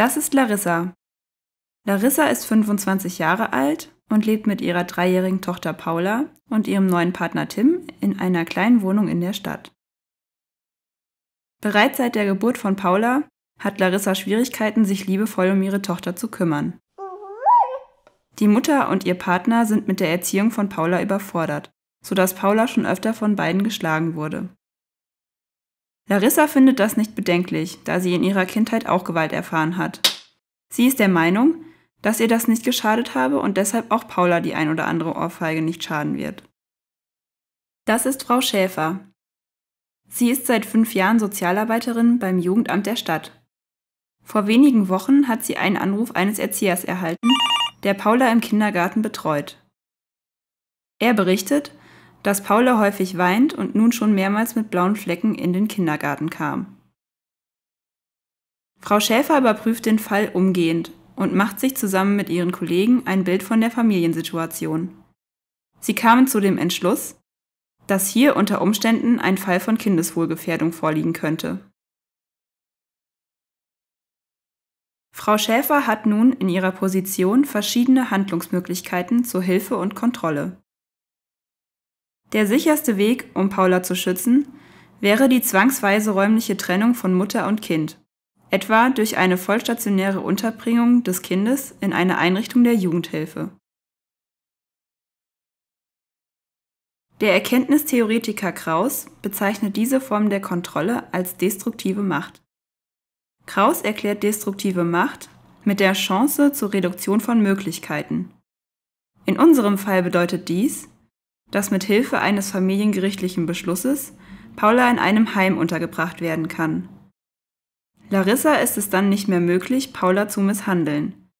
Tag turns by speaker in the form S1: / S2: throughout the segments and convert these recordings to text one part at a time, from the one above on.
S1: Das ist Larissa. Larissa ist 25 Jahre alt und lebt mit ihrer dreijährigen Tochter Paula und ihrem neuen Partner Tim in einer kleinen Wohnung in der Stadt. Bereits seit der Geburt von Paula hat Larissa Schwierigkeiten, sich liebevoll um ihre Tochter zu kümmern. Die Mutter und ihr Partner sind mit der Erziehung von Paula überfordert, sodass Paula schon öfter von beiden geschlagen wurde. Larissa findet das nicht bedenklich, da sie in ihrer Kindheit auch Gewalt erfahren hat. Sie ist der Meinung, dass ihr das nicht geschadet habe und deshalb auch Paula die ein oder andere Ohrfeige nicht schaden wird. Das ist Frau Schäfer. Sie ist seit fünf Jahren Sozialarbeiterin beim Jugendamt der Stadt. Vor wenigen Wochen hat sie einen Anruf eines Erziehers erhalten, der Paula im Kindergarten betreut. Er berichtet, dass Paula häufig weint und nun schon mehrmals mit blauen Flecken in den Kindergarten kam. Frau Schäfer überprüft den Fall umgehend und macht sich zusammen mit ihren Kollegen ein Bild von der Familiensituation. Sie kamen zu dem Entschluss, dass hier unter Umständen ein Fall von Kindeswohlgefährdung vorliegen könnte. Frau Schäfer hat nun in ihrer Position verschiedene Handlungsmöglichkeiten zur Hilfe und Kontrolle. Der sicherste Weg, um Paula zu schützen, wäre die zwangsweise räumliche Trennung von Mutter und Kind, etwa durch eine vollstationäre Unterbringung des Kindes in eine Einrichtung der Jugendhilfe. Der Erkenntnistheoretiker Kraus bezeichnet diese Form der Kontrolle als destruktive Macht. Kraus erklärt destruktive Macht mit der Chance zur Reduktion von Möglichkeiten. In unserem Fall bedeutet dies, dass mit Hilfe eines familiengerichtlichen Beschlusses Paula in einem Heim untergebracht werden kann. Larissa ist es dann nicht mehr möglich, Paula zu misshandeln.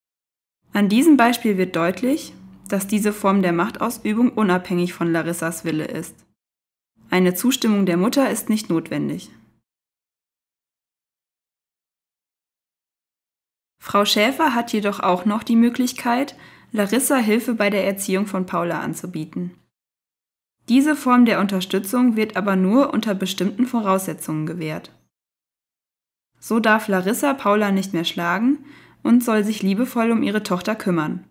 S1: An diesem Beispiel wird deutlich, dass diese Form der Machtausübung unabhängig von Larissas Wille ist. Eine Zustimmung der Mutter ist nicht notwendig. Frau Schäfer hat jedoch auch noch die Möglichkeit, Larissa Hilfe bei der Erziehung von Paula anzubieten. Diese Form der Unterstützung wird aber nur unter bestimmten Voraussetzungen gewährt. So darf Larissa Paula nicht mehr schlagen und soll sich liebevoll um ihre Tochter kümmern.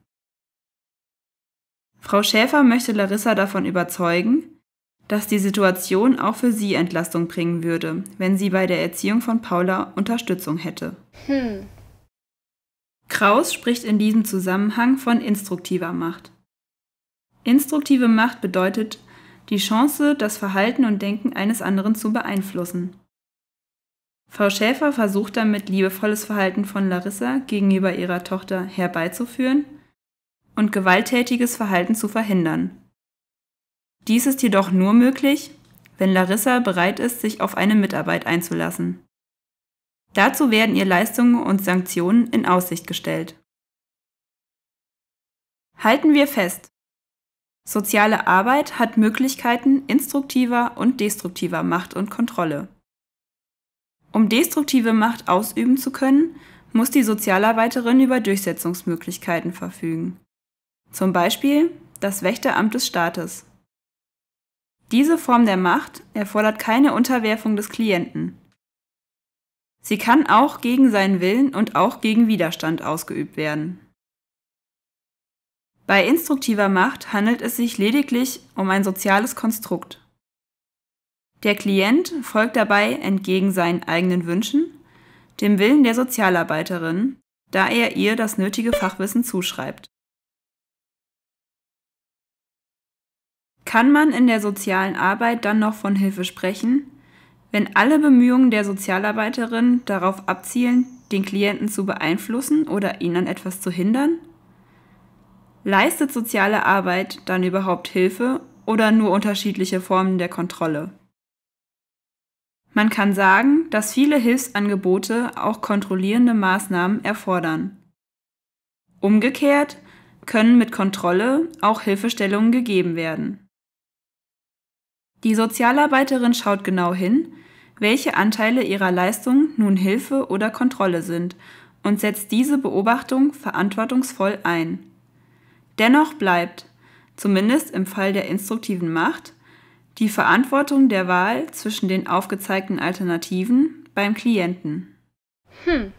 S1: Frau Schäfer möchte Larissa davon überzeugen, dass die Situation auch für sie Entlastung bringen würde, wenn sie bei der Erziehung von Paula Unterstützung hätte. Hm. Kraus spricht in diesem Zusammenhang von instruktiver Macht. Instruktive Macht bedeutet, die Chance, das Verhalten und Denken eines anderen zu beeinflussen. Frau Schäfer versucht damit, liebevolles Verhalten von Larissa gegenüber ihrer Tochter herbeizuführen und gewalttätiges Verhalten zu verhindern. Dies ist jedoch nur möglich, wenn Larissa bereit ist, sich auf eine Mitarbeit einzulassen. Dazu werden ihr Leistungen und Sanktionen in Aussicht gestellt. Halten wir fest, Soziale Arbeit hat Möglichkeiten instruktiver und destruktiver Macht und Kontrolle. Um destruktive Macht ausüben zu können, muss die Sozialarbeiterin über Durchsetzungsmöglichkeiten verfügen. Zum Beispiel das Wächteramt des Staates. Diese Form der Macht erfordert keine Unterwerfung des Klienten. Sie kann auch gegen seinen Willen und auch gegen Widerstand ausgeübt werden. Bei instruktiver Macht handelt es sich lediglich um ein soziales Konstrukt. Der Klient folgt dabei entgegen seinen eigenen Wünschen, dem Willen der Sozialarbeiterin, da er ihr das nötige Fachwissen zuschreibt. Kann man in der sozialen Arbeit dann noch von Hilfe sprechen, wenn alle Bemühungen der Sozialarbeiterin darauf abzielen, den Klienten zu beeinflussen oder ihn an etwas zu hindern? Leistet soziale Arbeit dann überhaupt Hilfe oder nur unterschiedliche Formen der Kontrolle? Man kann sagen, dass viele Hilfsangebote auch kontrollierende Maßnahmen erfordern. Umgekehrt können mit Kontrolle auch Hilfestellungen gegeben werden. Die Sozialarbeiterin schaut genau hin, welche Anteile ihrer Leistung nun Hilfe oder Kontrolle sind und setzt diese Beobachtung verantwortungsvoll ein. Dennoch bleibt, zumindest im Fall der instruktiven Macht, die Verantwortung der Wahl zwischen den aufgezeigten Alternativen beim Klienten. Hm.